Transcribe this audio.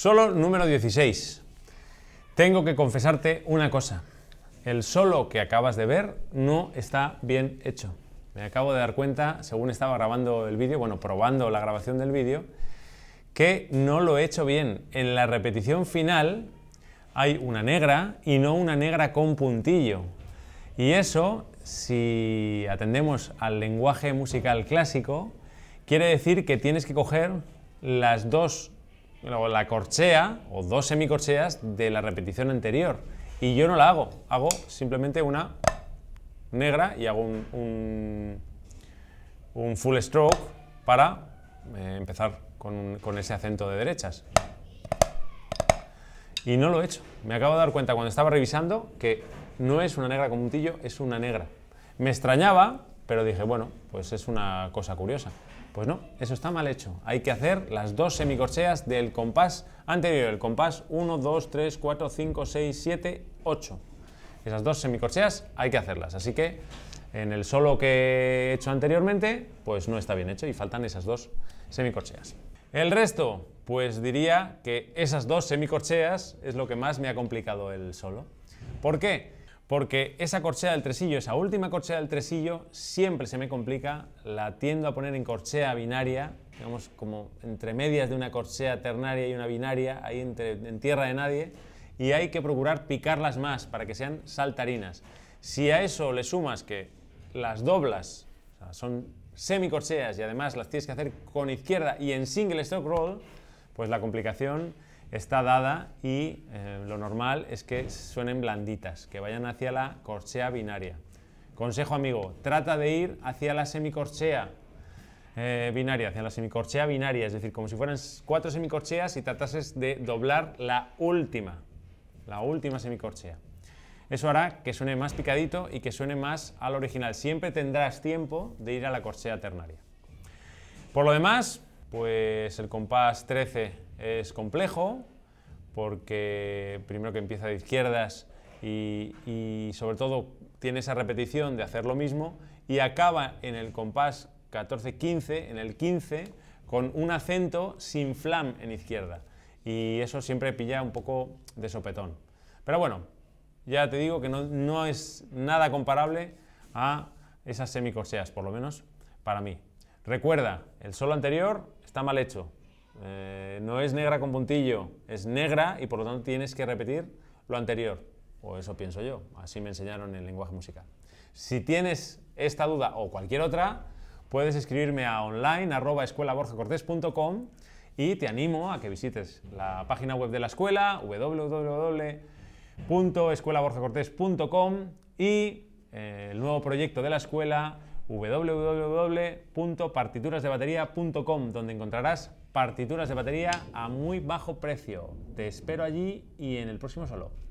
Solo número 16. Tengo que confesarte una cosa. El solo que acabas de ver no está bien hecho. Me acabo de dar cuenta, según estaba grabando el vídeo, bueno, probando la grabación del vídeo, que no lo he hecho bien. En la repetición final hay una negra y no una negra con puntillo. Y eso, si atendemos al lenguaje musical clásico, quiere decir que tienes que coger las dos la corchea o dos semicorcheas de la repetición anterior. Y yo no la hago, hago simplemente una negra y hago un, full stroke para eh, empezar con, ese acento de derechas. Y no lo he hecho. Me acabo de dar cuenta cuando estaba revisando que no es una negra con puntillo, es una negra. Me extrañaba, pero dije, bueno, pues es una cosa curiosa. Pues no, eso está mal hecho. Hay que hacer las dos semicorcheas del compás anterior, el compás 1, 2, 3, 4, 5, 6, 7, 8. Esas dos semicorcheas hay que hacerlas, así que en el solo que he hecho anteriormente, pues no está bien hecho y faltan esas dos semicorcheas. El resto, pues diría que esas dos semicorcheas es lo que más me ha complicado el solo. ¿Por qué? porque esa corchea del tresillo, esa última corchea del tresillo, siempre se me complica, la tiendo a poner en corchea binaria, digamos como entre medias de una corchea ternaria y una binaria, ahí en tierra de nadie, y hay que procurar picarlas más para que sean saltarinas. Si a eso le sumas que las doblas, son semicorcheas y además las tienes que hacer con izquierda y en single stock roll, pues la complicación está dada y eh, lo normal es que suenen blanditas, que vayan hacia la corchea binaria. Consejo amigo, trata de ir hacia la semicorchea eh, binaria, hacia la semicorchea binaria, es decir, como si fueran cuatro semicorcheas y tratases de doblar la última, la última semicorchea. Eso hará que suene más picadito y que suene más al original. Siempre tendrás tiempo de ir a la corchea ternaria. Por lo demás, pues el compás 13 es complejo porque primero que empieza de izquierdas y, sobre todo tiene esa repetición de hacer lo mismo y acaba en el compás 14-15, en el 15, con un acento sin flam en izquierda. Y eso siempre pilla un poco de sopetón. Pero bueno, ya te digo que no, no es nada comparable a esas semicorseas, por lo menos para mí. Recuerda, el solo anterior está mal hecho, eh, no es negra con puntillo, es negra y por lo tanto tienes que repetir lo anterior. O eso pienso yo, así me enseñaron el lenguaje musical. Si tienes esta duda o cualquier otra, puedes escribirme a online.escuelaborjacortés.com y te animo a que visites la página web de la escuela, www.escuelaborjacortés.com y eh, el nuevo proyecto de la escuela www.partiturasdebatería.com, donde encontrarás partituras de batería a muy bajo precio. Te espero allí y en el próximo solo.